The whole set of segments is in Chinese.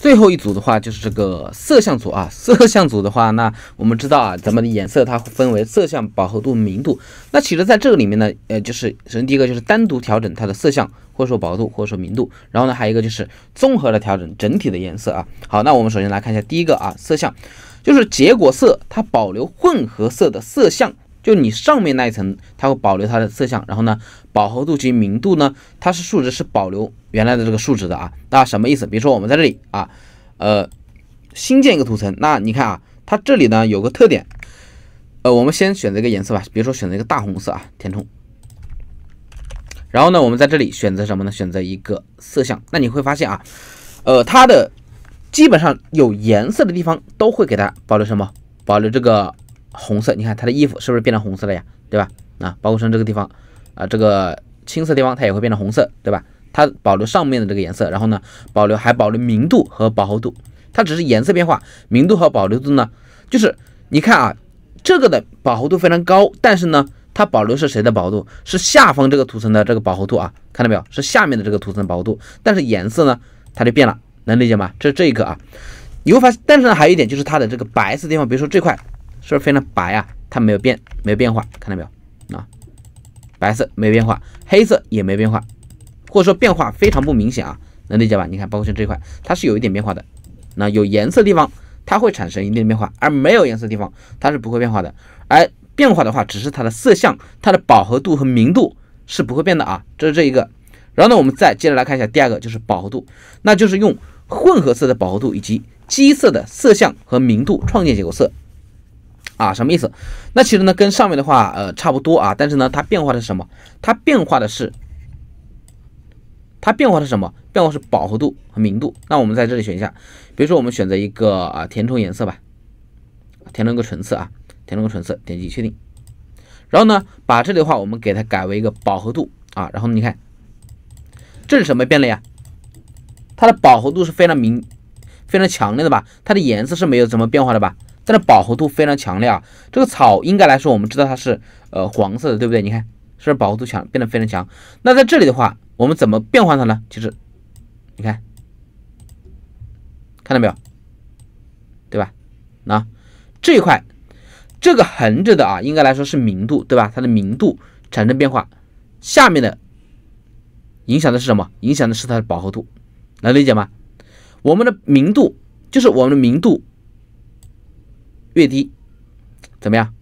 最后一组的话就是这个色相组啊，色相组的话，那我们知道啊，咱们的颜色它分为色相、饱和度、明度。那其实，在这个里面呢，呃，就是首先第一个就是单独调整它的色相，或者说饱和度，或者说明度。然后呢，还有一个就是综合的调整整体的颜色啊。好，那我们首先来看一下第一个啊，色相，就是结果色，它保留混合色的色相。就你上面那一层，它会保留它的色相，然后呢，饱和度及明度呢，它是数值是保留原来的这个数值的啊。那什么意思？比如说我们在这里啊，呃，新建一个图层，那你看啊，它这里呢有个特点，呃，我们先选择一个颜色吧，比如说选择一个大红色啊，填充。然后呢，我们在这里选择什么呢？选择一个色相。那你会发现啊，呃，它的基本上有颜色的地方都会给它保留什么？保留这个。红色，你看它的衣服是不是变成红色了呀？对吧？啊，包括像这个地方啊，这个青色地方它也会变成红色，对吧？它保留上面的这个颜色，然后呢，保留还保留明度和饱和度，它只是颜色变化，明度和保留度呢，就是你看啊，这个的饱和度非常高，但是呢，它保留是谁的饱和度？是下方这个图层的这个饱和度啊，看到没有？是下面的这个图层的饱和度，但是颜色呢，它就变了，能理解吗？这是这一个啊，你会发现，但是呢，还有一点就是它的这个白色地方，比如说这块。是不是非常白啊？它没有变，没有变化，看到没有啊？白色没变化，黑色也没变化，或者说变化非常不明显啊，能理解吧？你看，包括像这块，它是有一点变化的。那有颜色地方，它会产生一定的变化，而没有颜色地方，它是不会变化的。而变化的话，只是它的色相、它的饱和度和明度是不会变的啊。这是这一个。然后呢，我们再接着来看一下第二个，就是饱和度，那就是用混合色的饱和度以及基色的色相和明度创建结构色。啊，什么意思？那其实呢，跟上面的话呃差不多啊，但是呢，它变化的是什么？它变化的是，它变化的是什么？变化是饱和度和明度。那我们在这里选一下，比如说我们选择一个啊填充颜色吧，填充一个纯色啊，填充个纯色，点击确定。然后呢，把这里的话我们给它改为一个饱和度啊，然后你看，这是什么变了呀？它的饱和度是非常明、非常强烈的吧？它的颜色是没有怎么变化的吧？它的饱和度非常强烈啊！这个草应该来说，我们知道它是呃黄色的，对不对？你看，是不是饱和度强，变得非常强？那在这里的话，我们怎么变换它呢？就是你看，看到没有？对吧？那这一块，这个横着的啊，应该来说是明度，对吧？它的明度产生变化，下面的影响的是什么？影响的是它的饱和度，能理解吗？我们的明度就是我们的明度。越低，怎么样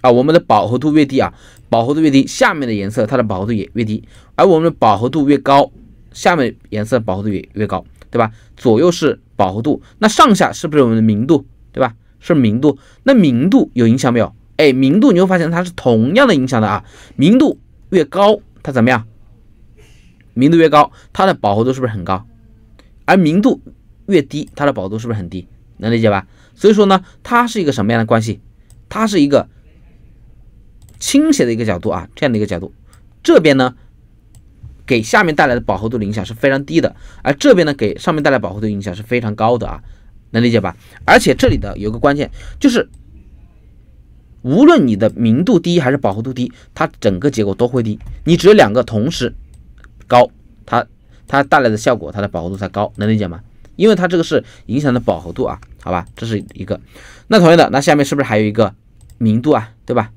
啊？我们的饱和度越低啊，饱和度越低，下面的颜色它的饱和度也越低，而我们的饱和度越高，下面颜色饱和度也越高，对吧？左右是饱和度，那上下是不是我们的明度，对吧？是明度，那明度有影响没有？哎，明度你会发现它是同样的影响的啊，明度越高，它怎么样？明度越高，它的饱和度是不是很高？而明度越低，它的饱和度是不是很低？能理解吧？所以说呢，它是一个什么样的关系？它是一个倾斜的一个角度啊，这样的一个角度。这边呢，给下面带来的饱和度的影响是非常低的，而这边呢，给上面带来饱和度影响是非常高的啊。能理解吧？而且这里的有个关键，就是无论你的明度低还是饱和度低，它整个结果都会低。你只有两个同时高，它它带来的效果，它的饱和度才高。能理解吗？因为它这个是影响的饱和度啊，好吧，这是一个。那同样的，那下面是不是还有一个明度啊，对吧？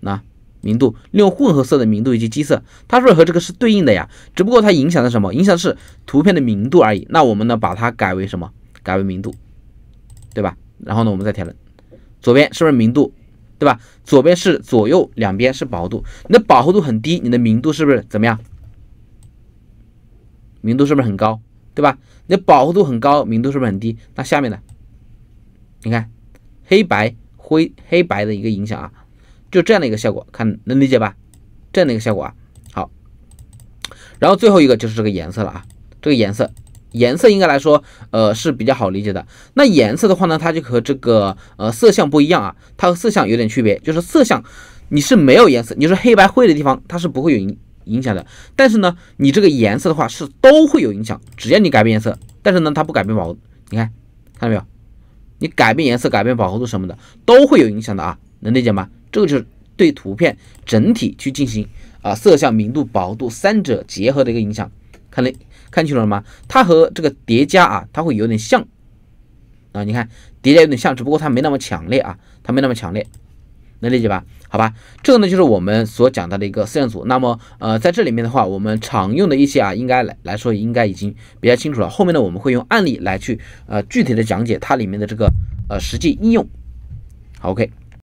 那明度利用混合色的明度以及基色，它是不是和这个是对应的呀？只不过它影响的什么？影响的是图片的明度而已。那我们呢把它改为什么？改为明度，对吧？然后呢我们再调整，左边是不是明度，对吧？左边是左右两边是饱和度，你的饱和度很低，你的明度是不是怎么样？明度是不是很高？对吧？你的饱和度很高，明度是不是很低？那下面呢？你看黑白灰黑白的一个影响啊，就这样的一个效果，看能理解吧？这样的一个效果啊，好。然后最后一个就是这个颜色了啊，这个颜色颜色应该来说，呃，是比较好理解的。那颜色的话呢，它就和这个呃色相不一样啊，它和色相有点区别，就是色相你是没有颜色，你是黑白灰的地方，它是不会有影。影响的，但是呢，你这个颜色的话是都会有影响，只要你改变颜色，但是呢，它不改变饱和你看看到没有？你改变颜色、改变饱和度什么的都会有影响的啊，能理解吗？这个就是对图片整体去进行啊色相、明度、饱和度三者结合的一个影响，看那看清楚了吗？它和这个叠加啊，它会有点像啊，你看叠加有点像，只不过它没那么强烈啊，它没那么强烈。能理解吧？好吧，这个呢就是我们所讲到的一个四元组。那么，呃，在这里面的话，我们常用的一些啊，应该来来说应该已经比较清楚了。后面呢，我们会用案例来去呃具体的讲解它里面的这个呃实际应用。好，OK。